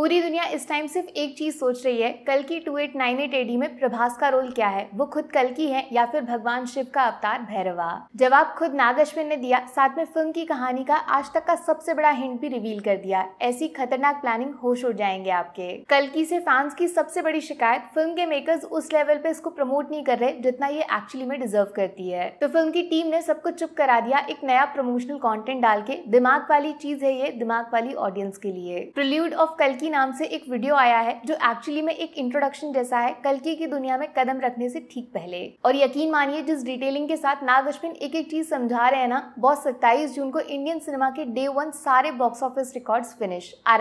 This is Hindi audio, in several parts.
पूरी दुनिया इस टाइम सिर्फ एक चीज़ सोच रही है कल की two eight nine eight AD में प्रभास का रोल क्या है वो खुद कल की है या फिर भगवान शिव का अवतार भैरवा जवाब खुद नाग अश्विन ने दिया साथ में फिल्म की कहानी का आज तक का सबसे बड़ा हिंट भी रिवील कर दिया ऐसी खतरनाक प्लानिंग होश उड़ जाएंगे आपके कल की से फैंस की सबसे बड़ी शिकायत फिल्म के मेकर्स उस लेवल पे इसको प्रमोट नहीं कर रहे जितना ये एक्चुअली में डिजर्व करती है तो फिल्म की टीम ने सबको चुप करा दिया एक नया प्रमोशनल कॉन्टेंट डाल के दिमाग वाली चीज है ये दिमाग वाली ऑडियंस के लिए प्रल्यूड ऑफ कल की जल्दी नाम से एक वीडियो आया है जो एक्चुअली में एक इंट्रोडक्शन जैसा है कलकी की दुनिया में कदम रखने से ठीक पहले और यकीन मानिए जिस डिटेलिंग के साथ नाग अश्विन एक एक चीज समझा रहे हैं ना बॉस सत्ताईस जून को इंडियन सिनेमा के डे वन सारे बॉक्स ऑफिस रिकॉर्ड फिनिश आर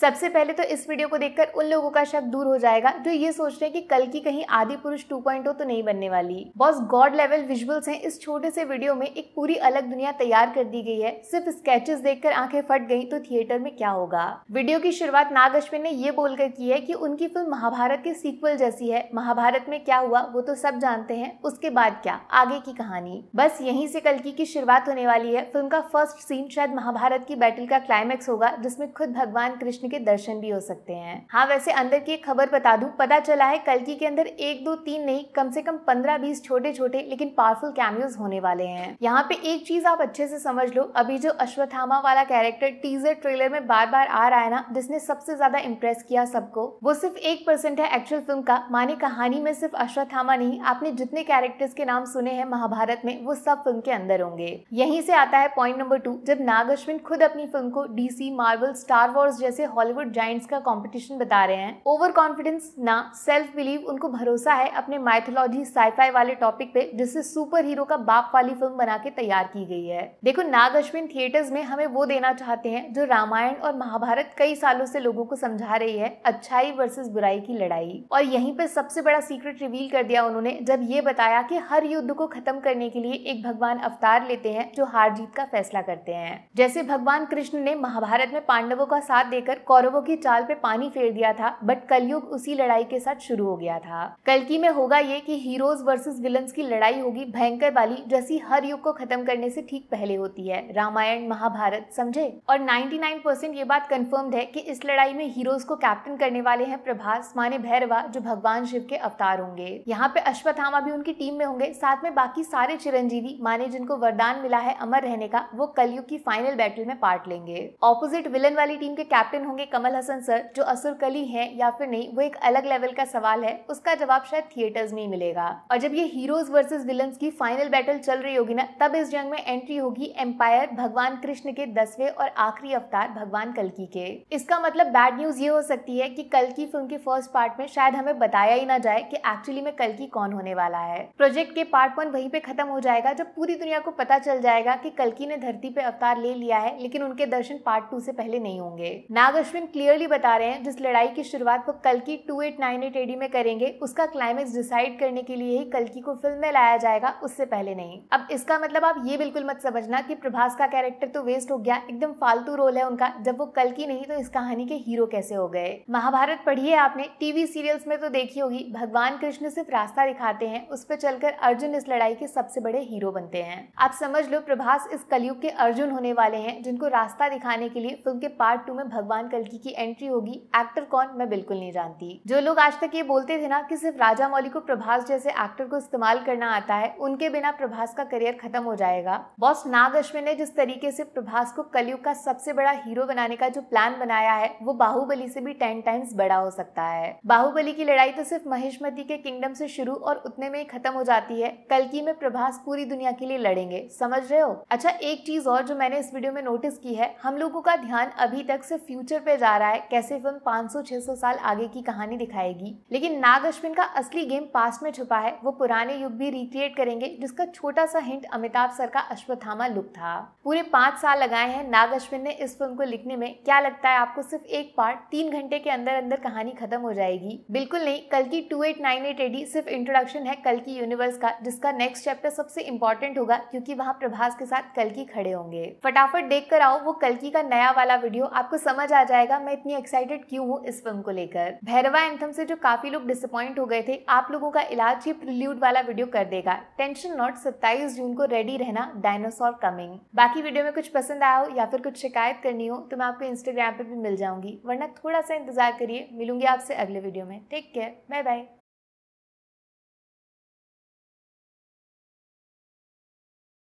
सबसे पहले तो इस वीडियो को देखकर उन लोगों का शक दूर हो जाएगा जो ये सोच रहे हैं कल की कहीं आदि पुरुष टू oh तो नहीं बनने वाली बॉस गॉड लेवल विजुअल्स हैं इस छोटे से वीडियो में एक पूरी अलग दुनिया तैयार कर दी गई है सिर्फ स्केचेस देखकर आंखें फट गई तो थिएटर में क्या होगा वीडियो की शुरुआत नाग अश्विन ने ये बोलकर की है कि उनकी फिल्म महाभारत के सीक्वल जैसी है महाभारत में क्या हुआ वो तो सब जानते हैं उसके बाद क्या आगे की कहानी बस यहीं से कल्कि की शुरुआत होने वाली है फिल्म का फर्स्ट सीन शायद महाभारत की बैटल का क्लाइमैक्स होगा जिसमें खुद भगवान कृष्ण के दर्शन भी हो सकते हैं हाँ वैसे अंदर की एक खबर बता दू पता चला है कलकी के अंदर एक दो तीन नहीं कम से कम पंद्रह बीस छोटे छोटे लेकिन पावरफुल कैमियोज होने वाले हैं यहाँ पे एक चीज आप अच्छे से समझ लो अभी जो अश्वत्थामा वाला कैरेक्टर टीजर ट्रेलर में बार बार आ रहा है ना जिसने सब सबसे ज्यादा इम्प्रेस किया सबको वो सिर्फ एक परसेंट है एक्चुअल फिल्म का माने कहानी में सिर्फ अश्वत्थामा नहीं आपने जितने कैरेक्टर्स के नाम सुने हैं महाभारत में वो सब फिल्म के अंदर होंगे यहीं से आता है पॉइंट नंबर टू जब नाग अश्विन खुद अपनी फिल्म को डीसी मार्वल स्टार वॉर्स जैसे हॉलीवुड जाइंट्स का कॉम्पिटिशन बता रहे हैं ओवर कॉन्फिडेंस ना सेल्फ बिलीव उनको भरोसा है अपने माइथोलॉजी साइफाई वाले टॉपिक पे जिससे सुपर हीरो का बाप वाली फिल्म बना के तैयार की गई है देखो नाग अश्विन थिएटर्स में हमें वो देना चाहते हैं जो रामायण और महाभारत कई सालों से लोगों को समझा रही है अच्छाई वर्सेस बुराई की लड़ाई और यहीं पर सबसे बड़ा सीक्रेट रिवील कर दिया उन्होंने जब ये बताया कि हर युद्ध को खत्म करने के लिए एक भगवान अवतार लेते हैं जो हार जीत का फैसला करते हैं जैसे भगवान कृष्ण ने महाभारत में पांडवों का साथ देकर कौरवों की चाल पे पानी फेर दिया था बट कलयुग उसी लड़ाई के साथ शुरू हो गया था कल में होगा ये की हीरोज वर्सेज विलन की लड़ाई होगी भयंकर वाली जैसी हर युग को खत्म करने से ठीक पहले होती है रामायण महाभारत समझे और 99% ये बात कंफर्म्ड है कि इस लड़ाई लड़ाई में हीरोज को कैप्टन करने वाले हैं प्रभास माने भैरवा जो भगवान शिव के अवतार होंगे यहाँ पे अश्वत्थामा भी उनकी टीम में होंगे साथ में बाकी सारे चिरंजीवी माने जिनको वरदान मिला है अमर रहने का वो कलयुग की फाइनल बैटल में पार्ट लेंगे ऑपोजिट विलन वाली टीम के कैप्टन होंगे कमल हसन सर जो असुर कली है या फिर नहीं वो एक अलग लेवल का सवाल है उसका जवाब शायद थिएटर्स में ही मिलेगा और जब ये हीरोज वर्सेज विलन की फाइनल बैटल चल रही होगी ना तब इस जंग में एंट्री होगी एम्पायर भगवान कृष्ण के दसवें और आखिरी अवतार भगवान कलकी के इसका मतलब मतलब बैड न्यूज़ ये हो सकती है कि कल की फिल्म के फर्स्ट पार्ट में शायद हमें बताया ही ना जाए कि एक्चुअली में कल की कौन होने वाला है प्रोजेक्ट के पार्ट वन वहीं पे खत्म हो जाएगा जब पूरी दुनिया को पता चल जाएगा कि की ने धरती पे अवतार ले लिया है लेकिन उनके दर्शन पार्ट टू से पहले नहीं होंगे नाग अश्विन क्लियरली बता रहे हैं जिस लड़ाई की शुरुआत वो कल की two eight nine eight AD में करेंगे उसका क्लाइमेक्स डिसाइड करने के लिए ही कल को फिल्म में लाया जाएगा उससे पहले नहीं अब इसका मतलब आप ये बिल्कुल मत समझना की प्रभास का कैरेक्टर तो वेस्ट हो गया एकदम फालतू रोल है उनका जब वो कल की नहीं तो इस कहानी के हीरो कैसे हो गए महाभारत पढ़ी है आपने टीवी सीरियल्स में तो देखी होगी भगवान कृष्ण सिर्फ रास्ता दिखाते हैं उस पर चलकर अर्जुन इस लड़ाई के सबसे बड़े हीरो बनते हैं आप समझ लो प्रभास इस कलयुग के अर्जुन होने वाले हैं जिनको रास्ता दिखाने के लिए फिल्म के पार्ट टू में भगवान कलकी की एंट्री होगी एक्टर कौन मैं बिल्कुल नहीं जानती जो लोग आज तक ये बोलते थे ना कि सिर्फ राजा मौली को प्रभास जैसे एक्टर को इस्तेमाल करना आता है उनके बिना प्रभास का करियर खत्म हो जाएगा बॉस नाग अश्विन ने जिस तरीके से प्रभास को कलयुग का सबसे बड़ा हीरो बनाने का जो प्लान बनाया है वो बाहुबली से भी टेन टाइम्स बड़ा हो सकता है बाहुबली की लड़ाई तो सिर्फ महेशमति के किंगडम से शुरू और उतने में ही खत्म हो जाती है कल की में प्रभास पूरी दुनिया के लिए लड़ेंगे समझ रहे हो अच्छा एक चीज और जो मैंने इस वीडियो में नोटिस की है हम लोगों का ध्यान अभी तक सिर्फ फ्यूचर पे जा रहा है कैसे फिल्म पाँच सौ छह सौ साल आगे की कहानी दिखाएगी लेकिन नाग अश्विन का असली गेम पास में छुपा है वो पुराने युग भी रिक्रिएट करेंगे जिसका छोटा सा हिंट अमिताभ सर का अश्वत्थामा लुक था पूरे पाँच साल लगाए हैं नाग अश्विन ने इस फिल्म को लिखने में क्या लगता है आपको सिर्फ एक पार्ट तीन घंटे के अंदर अंदर कहानी खत्म हो जाएगी बिल्कुल नहीं कल की two eight nine eight AD सिर्फ इंट्रोडक्शन है कल की यूनिवर्स का जिसका नेक्स्ट चैप्टर सबसे इम्पोर्टेंट होगा क्योंकि वहाँ प्रभास के साथ कल की खड़े होंगे फटाफट देख कर आओ वो कल की का नया वाला वीडियो आपको समझ आ जाएगा मैं इतनी एक्साइटेड क्यूँ हूँ इस फिल्म को लेकर भैरवा एंथम से जो काफी लोग डिसअपॉइंट हो गए थे आप लोगों का इलाज ही प्रिल्यूड वाला वीडियो कर देगा टेंशन नॉट सत्ताईस जून को रेडी रहना डायनासोर कमिंग बाकी वीडियो में कुछ पसंद आया हो या फिर कुछ शिकायत करनी हो तो मैं आपको इंस्टाग्राम पे भी मिल जाऊंगी पाऊंगी वरना थोड़ा सा इंतज़ार करिए मिलूंगी आपसे अगले वीडियो में टेक केयर बाय बाय